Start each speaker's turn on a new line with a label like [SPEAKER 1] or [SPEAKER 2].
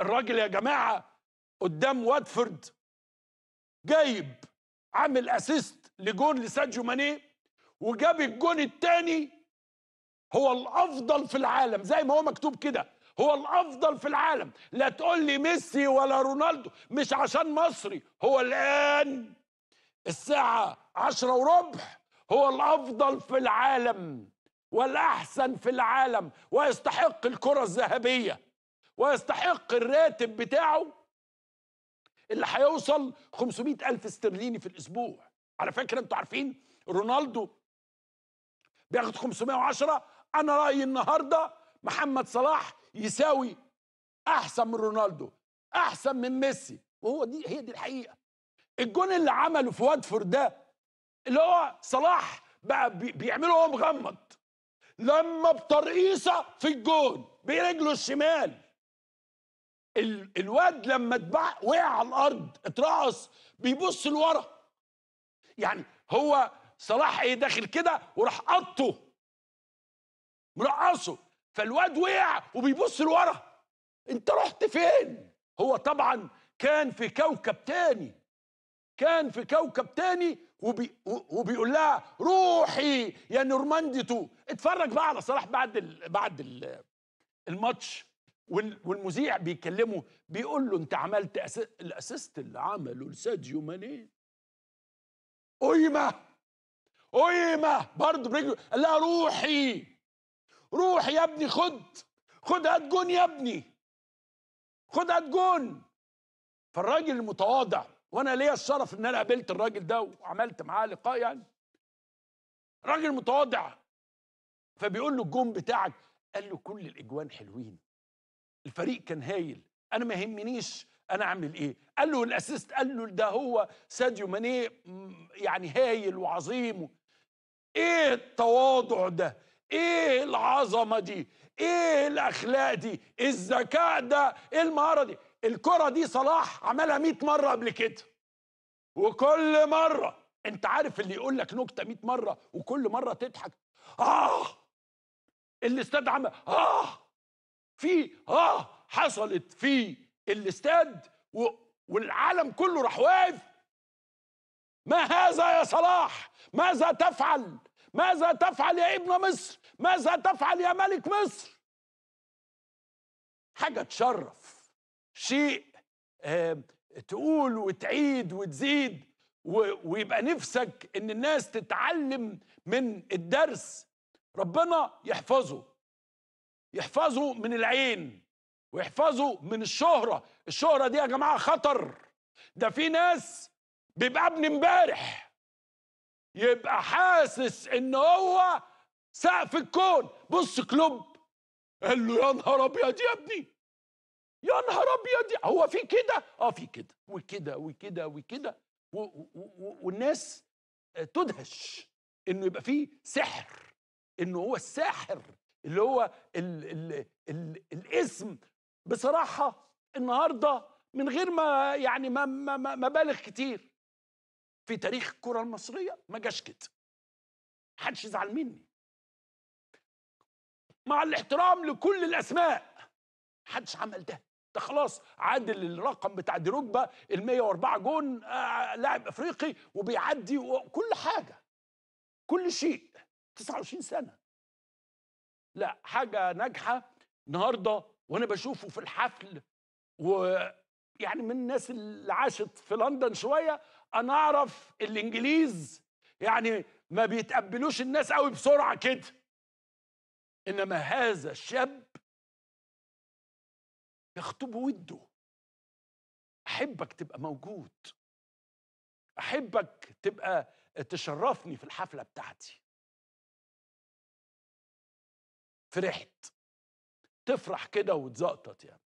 [SPEAKER 1] الراجل يا جماعه قدام واتفورد جايب عامل اسيست لجون لساديو ماني وجاب الجون الثاني هو الافضل في العالم زي ما هو مكتوب كده هو الافضل في العالم لا تقول لي ميسي ولا رونالدو مش عشان مصري هو الان الساعه عشرة وربع هو الافضل في العالم والاحسن في العالم ويستحق الكره الذهبيه ويستحق الراتب بتاعه اللي هيوصل 500 ألف استرليني في الأسبوع على فكرة أنتوا عارفين رونالدو بياخد 510 أنا رأيي النهاردة محمد صلاح يساوي أحسن من رونالدو أحسن من ميسي وهو دي هي دي الحقيقة الجون اللي عمله في واتفورد ده اللي هو صلاح بقى بيعمله وهو مغمض لما بترقيصه في الجون برجله الشمال الواد لما اتباع وقع على الارض اترقص بيبص لورا يعني هو صلاح ايه داخل كده وراح قطه مرقصه فالواد وقع وبيبص لورا انت رحت فين هو طبعا كان في كوكب تاني كان في كوكب تاني وبي وبيقول لها روحي يا نورمانديتو اتفرج بقى على صلاح بعد ال بعد ال الماتش والمذيع بيكلمه بيقول له انت عملت الاسيست اللي عمله لساديو ماني قيمه قيمه برضه برجله قال لها روحي روح يا ابني خد خد هات جون يا ابني خد هات جون فالراجل المتواضع وانا ليا الشرف ان انا قابلت الراجل ده وعملت معاه لقاء يعني راجل متواضع فبيقول له الجون بتاعك قال له كل الاجوان حلوين الفريق كان هايل انا ما يهمنيش انا اعمل ايه قال له الاسيست قال له ده هو ساديو ماني يعني هايل وعظيم ايه التواضع ده ايه العظمه دي ايه الاخلاق دي الذكاء ده ايه المهاره دي الكره دي صلاح عملها 100 مره قبل كده وكل مره انت عارف اللي يقول لك نكته 100 مره وكل مره تضحك اه الاستاد عمل اه في اه حصلت في الاستاد والعالم كله راح واقف ما هذا يا صلاح ماذا تفعل ماذا تفعل يا ابن مصر ماذا تفعل يا ملك مصر حاجه تشرف شيء آه تقول وتعيد وتزيد ويبقى نفسك ان الناس تتعلم من الدرس ربنا يحفظه يحفظه من العين ويحفظه من الشهرة الشهرة دي يا جماعة خطر ده في ناس بيبقى ابن امبارح يبقى حاسس ان هو سقف الكون بص كلوب قال له يا نهار ابيض يا ابني يا نهار ابيض هو في كده اه في كده وكده وكده وكده والناس تدهش انه يبقى فيه سحر انه هو الساحر اللي هو الـ الـ الـ الاسم بصراحه النهارده من غير ما يعني ما ما ما بالغ كتير في تاريخ الكره المصريه ما جاش كده حدش يزعل مني مع الاحترام لكل الاسماء حدش عمل ده ده خلاص عادل الرقم بتاع دي ركبه ال 104 جون آه لاعب افريقي وبيعدي كل حاجه كل شيء 29 سنه لا حاجه ناجحه النهارده وانا بشوفه في الحفل ويعني من الناس اللي عاشت في لندن شويه انا اعرف الانجليز يعني ما بيتقبلوش الناس قوي بسرعه كده انما هذا الشاب يخطب وده احبك تبقى موجود احبك تبقى تشرفني في الحفله بتاعتي فرحت تفرح كده وتزقطط يعني